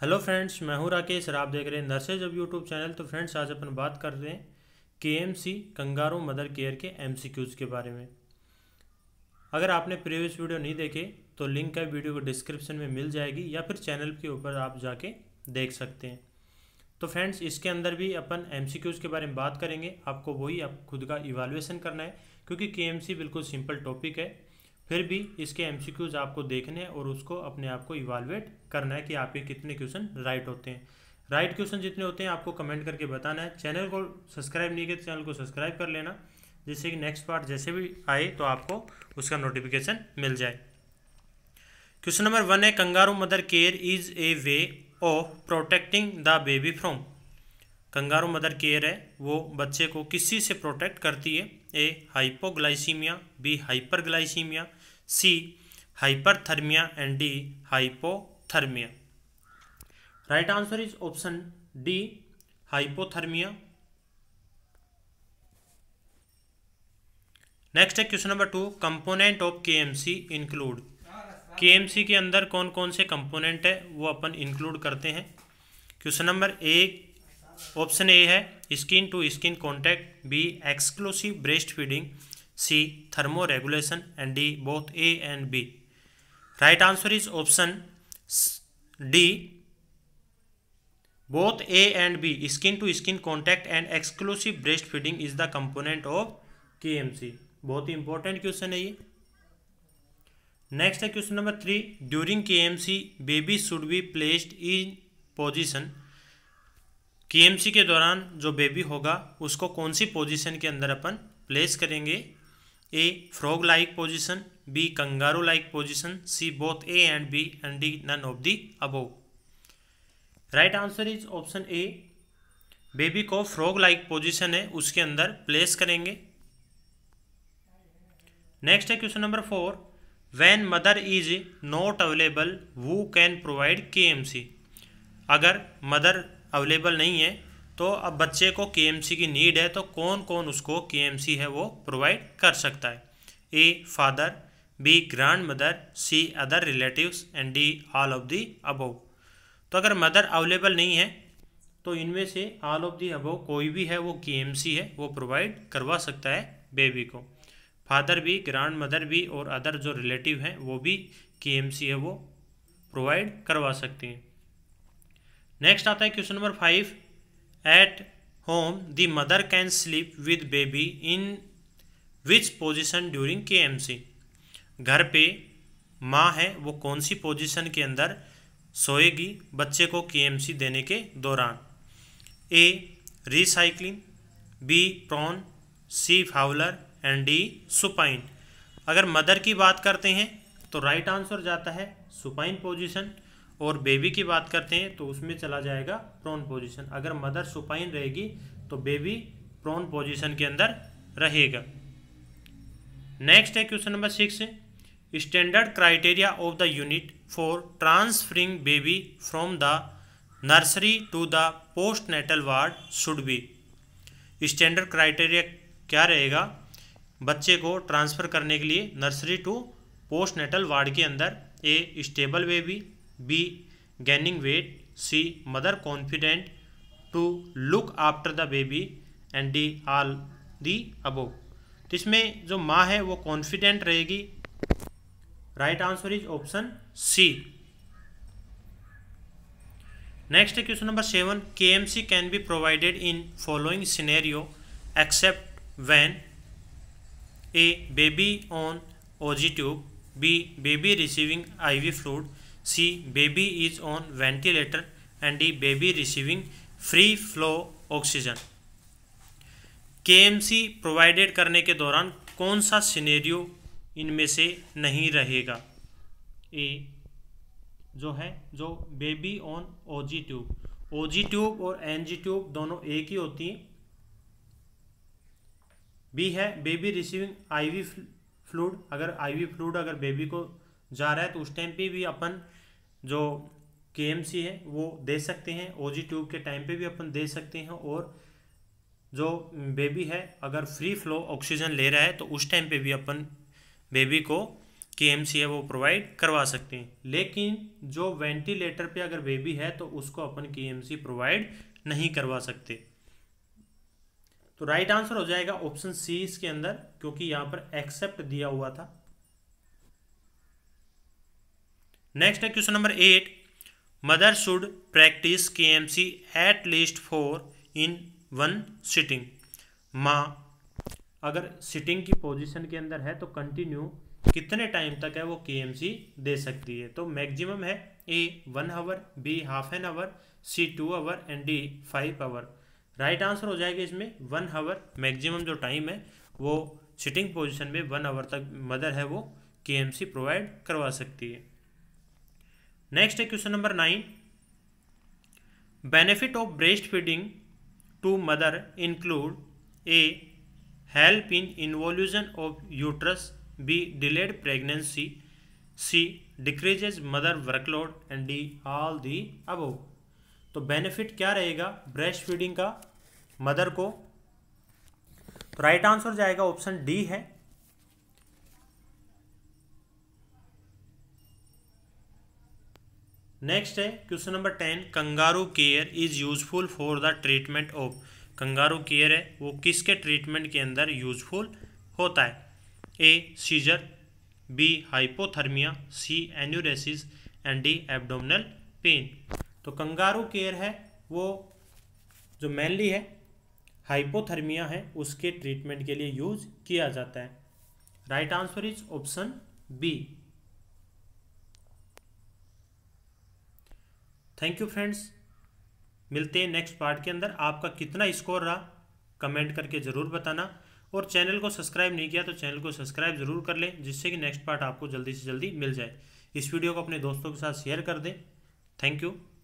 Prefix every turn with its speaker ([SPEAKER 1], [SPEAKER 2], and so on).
[SPEAKER 1] Hello friends मैं हूं राकेश और आप देख रहे हैं नर्सेज अब यूट्यूब चैनल तो फ्रेंड्स आज अपन बात कर रहे हैं K M C kangaroo mother care के एम सी क्यूज़ के बारे में अगर आपने प्रीवियस वीडियो नहीं देखे तो लिंक का वीडियो को डिस्क्रिप्शन में मिल जाएगी या फिर चैनल के ऊपर आप जाके देख सकते हैं तो फ्रेंड्स इसके अंदर भी अपन एम सी क्यूज़ के बारे में बात करेंगे आपको वही आप खुद का इवेलुएसन करना है क्योंकि के एम सी बिल्कुल सिंपल टॉपिक है फिर भी इसके एम आपको देखने और उसको अपने आप को इवालुएट करना है कि आपके कितने क्वेश्चन राइट होते हैं राइट क्वेश्चन जितने होते हैं आपको कमेंट करके बताना है चैनल को सब्सक्राइब नहीं किया चैनल तो को सब्सक्राइब कर लेना जिससे कि नेक्स्ट पार्ट जैसे भी आए तो आपको उसका नोटिफिकेशन मिल जाए क्वेश्चन नंबर वन है kangaroo mother care is a way of protecting the baby from kangaroo mother care है वो बच्चे को किसी से प्रोटेक्ट करती है A hypoglycaemia B hyperglycaemia C hyperthermia and D hypothermia right answer is option D hypothermia next है question number two component of KMC include KMC के अंदर कौन कौन से कंपोनेंट है वो अपन इंक्लूड करते हैं question number A option A है skin to skin contact B exclusive breast feeding C thermoregulation and D both A and B right answer is option D both A and B skin to skin contact and exclusive breast feeding is the component of K M C बहुत ही important question है ये next है question number three during K M C baby should be placed in position K M C के दौरान जो baby होगा उसको कौन सी पोजिशन के अंदर अपन प्लेस करेंगे A frog like position B kangaroo like position C both A and B and D none of the above right answer is option A baby को फ्रॉग लाइक पोजिशन है उसके अंदर प्लेस करेंगे next है question number four when mother is not available who can provide K M C अगर mother available नहीं है तो अब बच्चे को के की नीड है तो कौन कौन उसको के है वो प्रोवाइड कर सकता है A father B grand mother C other relatives and D all of the above तो अगर मदर अवेलेबल नहीं है तो इनमें से ऑल ऑफ दी अबोव कोई भी है वो के है वो प्रोवाइड करवा सकता है बेबी को फादर भी ग्रैंड मदर भी और अदर जो रिलेटिव हैं वो भी के है वो प्रोवाइड करवा सकती हैं नेक्स्ट आता है question number five at home the mother can sleep with baby in which position during K M C घर पे माँ है वो कौन सी पोजिशन के अंदर सोएगी बच्चे को के एम सी देने के दौरान A reclining B prone C Fowler and D supine अगर मदर की बात करते हैं तो राइट आंसर जाता है सुपाइन पोजिशन और बेबी की बात करते हैं तो उसमें चला जाएगा प्रोन पोजीशन अगर मदर सुपाइन रहेगी तो बेबी प्रोन पोजीशन के अंदर रहेगा नेक्स्ट है question number six standard criteria of the unit for transferring baby from the nursery to the postnatal ward should be standard criteria क्या रहेगा बच्चे को ट्रांसफ़र करने के लिए nursery to postnatal ward के अंदर A stable baby B gaining weight C mother confident to look after the baby and D all the above तो इसमें जो माँ है वो कॉन्फिडेंट रहेगी right answer is option C next question number seven K M C can be provided in following scenario except when A baby on OG tube B baby receiving IV fluid C baby is on ventilator and D. Baby receiving free flow oxygen KMC provided करने के दौरान कौन सा scenario इनमें से नहीं रहेगा ए जो है जो baby on OG tube OG tube और एनजी ट्यूब दोनों एक ही होती हैं बी है बेबी रिसीविंग आईवी फ्लूड अगर आईवी फ्लूड अगर बेबी को जा रहा है तो उस टाइम पे भी अपन जो के है वो दे सकते हैं ओ ट्यूब के टाइम पे भी अपन दे सकते हैं और जो बेबी है अगर फ्री फ्लो ऑक्सीजन ले रहा है तो उस टाइम पे भी अपन बेबी को के है वो प्रोवाइड करवा सकते हैं लेकिन जो वेंटिलेटर पे अगर बेबी है तो उसको अपन के प्रोवाइड नहीं करवा सकते तो राइट आंसर हो जाएगा ऑप्शन सी इसके अंदर क्योंकि यहाँ पर एक्सेप्ट दिया हुआ था नेक्स्ट है question number eight mother should practise K M C at least for in one sitting माँ अगर सिटिंग की पोजिशन के अंदर है तो कंटिन्यू कितने टाइम तक है वो के एम सी दे सकती है तो मैक्सिमम है A one hour B half an hour C two hour and D five hour right answer हो जाएगा इसमें वन आवर मैक्सिमम जो टाइम है वो सिटिंग पोजिशन में वन आवर तक मदर है वो के एम सी प्रोवाइड करवा सकती है नेक्स्ट है question number nine benefit of breastfeeding to mother include A help in involution of uterus B delayed pregnancy C decreases mother workload and D all the above तो benefit क्या रहेगा breast feeding का mother को तो right answer जाएगा option D है next है question number ten kangaroo care is useful for the treatment of kangaroo care है वो किसके ट्रीटमेंट के अंदर यूजफुल होता है A seizure B hypothermia C enuresis and D abdominal pain तो कंगारू केयर है वो जो मेनली है हाइपोथर्मिया है उसके ट्रीटमेंट के लिए यूज किया जाता है right answer is option B thank you friends मिलते हैं नेक्स्ट पार्ट के अंदर आपका कितना स्कोर रहा कमेंट करके ज़रूर बताना और चैनल को सब्सक्राइब नहीं किया तो चैनल को सब्सक्राइब ज़रूर कर लें जिससे कि नेक्स्ट पार्ट आपको जल्दी से जल्दी मिल जाए इस वीडियो को अपने दोस्तों के साथ शेयर कर दें थैंक यू